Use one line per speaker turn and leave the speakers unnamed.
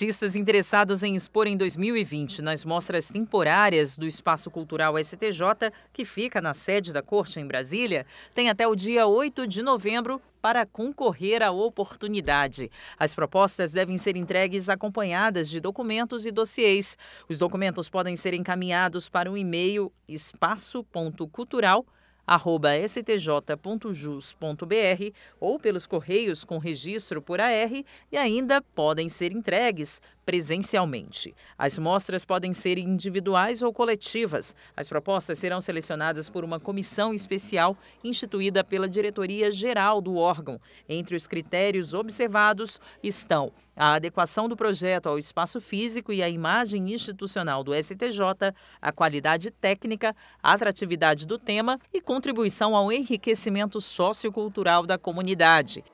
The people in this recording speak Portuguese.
Artistas interessados em expor em 2020 nas mostras temporárias do Espaço Cultural STJ, que fica na sede da Corte em Brasília, têm até o dia 8 de novembro para concorrer à oportunidade. As propostas devem ser entregues acompanhadas de documentos e dossiês. Os documentos podem ser encaminhados para o e-mail espaço.cultural.com stj.jus.br ou pelos correios com registro por AR e ainda podem ser entregues presencialmente. As mostras podem ser individuais ou coletivas. As propostas serão selecionadas por uma comissão especial instituída pela diretoria geral do órgão. Entre os critérios observados estão a adequação do projeto ao espaço físico e à imagem institucional do STJ, a qualidade técnica, a atratividade do tema e, com contribuição ao enriquecimento sociocultural da comunidade.